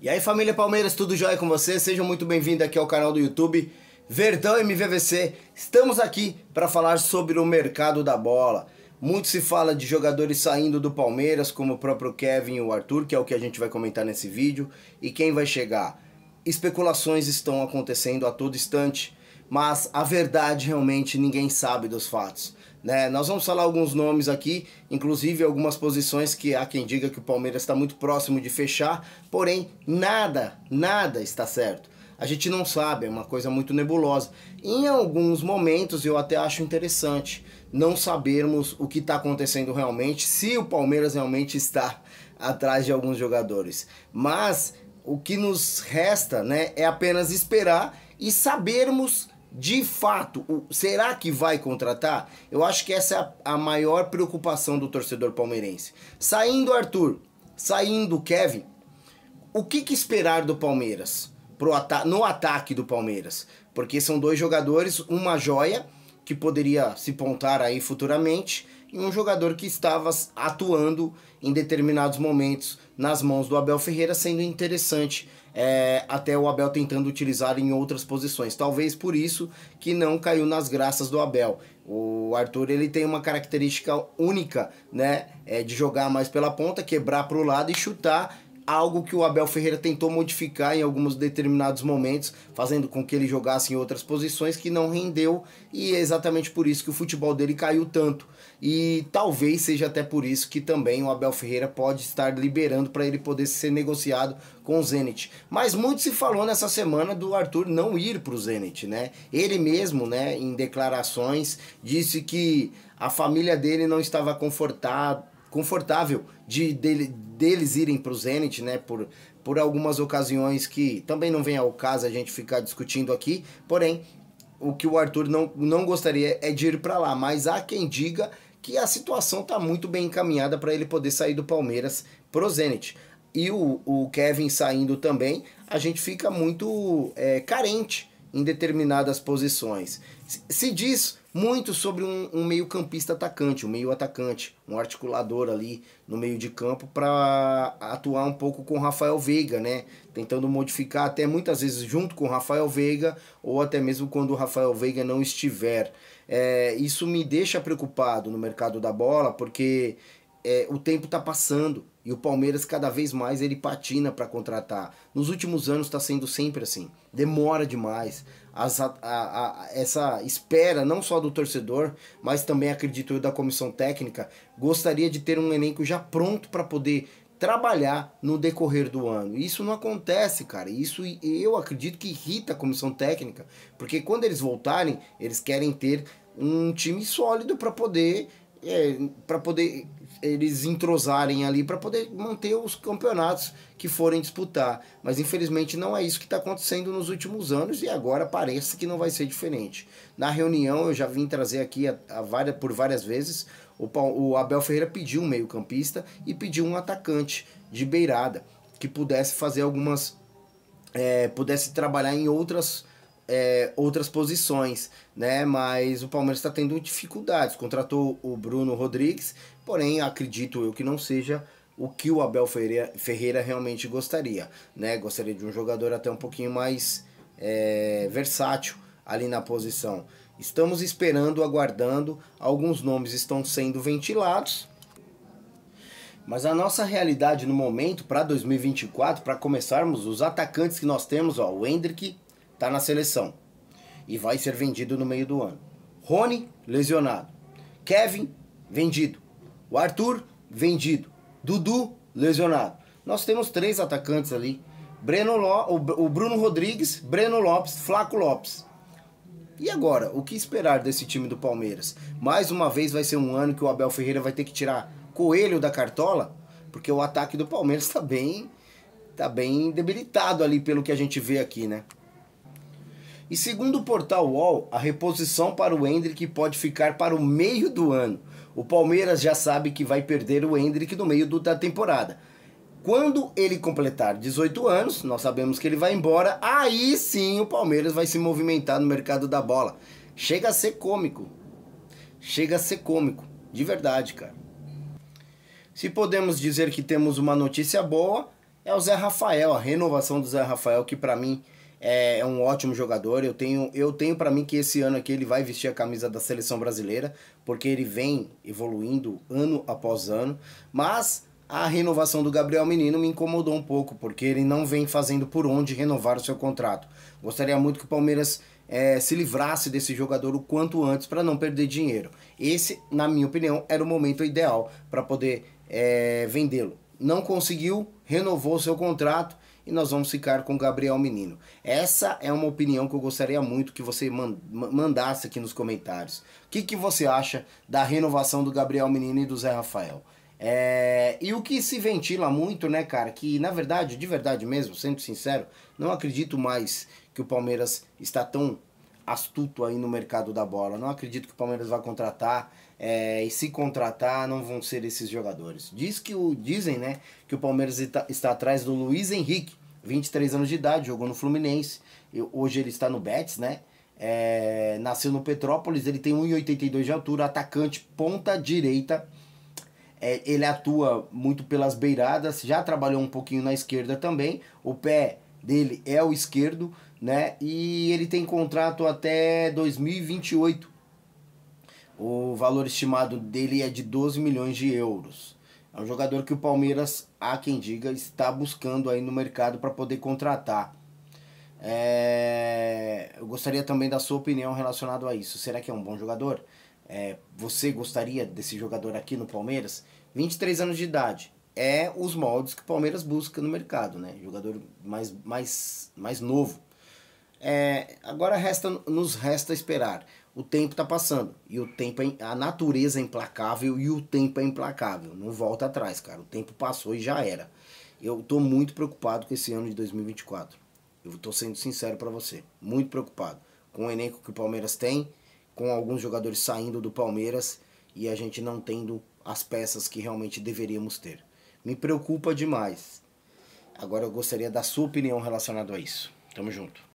E aí, família Palmeiras, tudo jóia com vocês. Sejam muito bem-vindos aqui ao canal do YouTube Verdão MVVC. Estamos aqui para falar sobre o mercado da bola. Muito se fala de jogadores saindo do Palmeiras, como o próprio Kevin e o Arthur, que é o que a gente vai comentar nesse vídeo. E quem vai chegar? Especulações estão acontecendo a todo instante, mas a verdade realmente ninguém sabe dos fatos. Né? Nós vamos falar alguns nomes aqui, inclusive algumas posições que há quem diga que o Palmeiras está muito próximo de fechar, porém nada, nada está certo. A gente não sabe, é uma coisa muito nebulosa. Em alguns momentos eu até acho interessante não sabermos o que está acontecendo realmente, se o Palmeiras realmente está atrás de alguns jogadores. Mas o que nos resta né, é apenas esperar e sabermos de fato, será que vai contratar? Eu acho que essa é a, a maior preocupação do torcedor palmeirense. Saindo Arthur, saindo Kevin, o que, que esperar do Palmeiras? Pro ata no ataque do Palmeiras? Porque são dois jogadores, uma joia que poderia se pontar aí futuramente e um jogador que estava atuando em determinados momentos nas mãos do Abel Ferreira, sendo interessante é, até o Abel tentando utilizar em outras posições. Talvez por isso que não caiu nas graças do Abel. O Arthur ele tem uma característica única, né, é de jogar mais pela ponta, quebrar para o lado e chutar algo que o Abel Ferreira tentou modificar em alguns determinados momentos, fazendo com que ele jogasse em outras posições que não rendeu, e é exatamente por isso que o futebol dele caiu tanto. E talvez seja até por isso que também o Abel Ferreira pode estar liberando para ele poder ser negociado com o Zenit. Mas muito se falou nessa semana do Arthur não ir para o Zenit, né? Ele mesmo, né, em declarações, disse que a família dele não estava confortável confortável de, deles irem para o Zenit, né? Por, por algumas ocasiões que também não vem ao caso a gente ficar discutindo aqui, porém o que o Arthur não, não gostaria é de ir para lá, mas há quem diga que a situação está muito bem encaminhada para ele poder sair do Palmeiras para o Zenit. E o, o Kevin saindo também, a gente fica muito é, carente em determinadas posições. Se diz muito sobre um, um meio-campista atacante, um meio-atacante, um articulador ali no meio de campo para atuar um pouco com Rafael Veiga, né? Tentando modificar até muitas vezes junto com Rafael Veiga ou até mesmo quando o Rafael Veiga não estiver. É, isso me deixa preocupado no mercado da bola porque é, o tempo está passando e o Palmeiras cada vez mais ele patina para contratar. Nos últimos anos está sendo sempre assim, demora demais. As, a, a, a, essa espera não só do torcedor, mas também acredito eu da comissão técnica gostaria de ter um elenco já pronto para poder trabalhar no decorrer do ano. Isso não acontece, cara. Isso eu acredito que irrita a comissão técnica, porque quando eles voltarem, eles querem ter um time sólido para poder é, para poder eles entrosarem ali para poder manter os campeonatos que forem disputar. Mas infelizmente não é isso que está acontecendo nos últimos anos e agora parece que não vai ser diferente. Na reunião eu já vim trazer aqui a, a várias, por várias vezes o, o Abel Ferreira pediu um meio campista e pediu um atacante de beirada que pudesse fazer algumas é, pudesse trabalhar em outras é, outras posições, né? Mas o Palmeiras está tendo dificuldades. Contratou o Bruno Rodrigues, porém acredito eu que não seja o que o Abel Ferreira, Ferreira realmente gostaria, né? Gostaria de um jogador até um pouquinho mais é, versátil ali na posição. Estamos esperando, aguardando. Alguns nomes estão sendo ventilados. Mas a nossa realidade no momento para 2024, para começarmos, os atacantes que nós temos, ó, o Hendrick tá na seleção e vai ser vendido no meio do ano. Rony, lesionado. Kevin, vendido. O Arthur, vendido. Dudu, lesionado. Nós temos três atacantes ali. Breno Ló, o Bruno Rodrigues, Breno Lopes, Flaco Lopes. E agora, o que esperar desse time do Palmeiras? Mais uma vez vai ser um ano que o Abel Ferreira vai ter que tirar coelho da cartola, porque o ataque do Palmeiras está bem, tá bem debilitado ali pelo que a gente vê aqui, né? E segundo o portal UOL, a reposição para o Hendrick pode ficar para o meio do ano. O Palmeiras já sabe que vai perder o Hendrick no meio da temporada. Quando ele completar 18 anos, nós sabemos que ele vai embora, aí sim o Palmeiras vai se movimentar no mercado da bola. Chega a ser cômico. Chega a ser cômico. De verdade, cara. Se podemos dizer que temos uma notícia boa, é o Zé Rafael, a renovação do Zé Rafael, que para mim é, é, um ótimo jogador. Eu tenho, eu tenho para mim que esse ano aqui ele vai vestir a camisa da seleção brasileira, porque ele vem evoluindo ano após ano. Mas a renovação do Gabriel Menino me incomodou um pouco, porque ele não vem fazendo por onde renovar o seu contrato. Gostaria muito que o Palmeiras é, se livrasse desse jogador o quanto antes para não perder dinheiro. Esse, na minha opinião, era o momento ideal para poder é, vendê-lo não conseguiu, renovou seu contrato e nós vamos ficar com Gabriel Menino. Essa é uma opinião que eu gostaria muito que você mandasse aqui nos comentários. O que, que você acha da renovação do Gabriel Menino e do Zé Rafael? É... E o que se ventila muito, né, cara? Que na verdade, de verdade mesmo, sendo sincero, não acredito mais que o Palmeiras está tão astuto aí no mercado da bola. Não acredito que o Palmeiras vai contratar. É, e se contratar, não vão ser esses jogadores. Diz que o, dizem né, que o Palmeiras está atrás do Luiz Henrique, 23 anos de idade, jogou no Fluminense. Eu, hoje ele está no Betis, né? É, nasceu no Petrópolis, ele tem 1,82 de altura, atacante, ponta direita. É, ele atua muito pelas beiradas, já trabalhou um pouquinho na esquerda também. O pé dele é o esquerdo né? E ele tem contrato até 2028. O valor estimado dele é de 12 milhões de euros. É um jogador que o Palmeiras, há quem diga, está buscando aí no mercado para poder contratar. É... Eu gostaria também da sua opinião relacionada a isso. Será que é um bom jogador? É... Você gostaria desse jogador aqui no Palmeiras? 23 anos de idade. É os moldes que o Palmeiras busca no mercado, né? Jogador mais, mais, mais novo é, agora resta, nos resta esperar. O tempo está passando e o tempo é, a natureza é implacável e o tempo é implacável. Não volta atrás, cara. O tempo passou e já era. Eu estou muito preocupado com esse ano de 2024. Eu estou sendo sincero para você, muito preocupado com o elenco que o Palmeiras tem, com alguns jogadores saindo do Palmeiras e a gente não tendo as peças que realmente deveríamos ter. Me preocupa demais. Agora eu gostaria da sua opinião relacionada a isso. Tamo junto.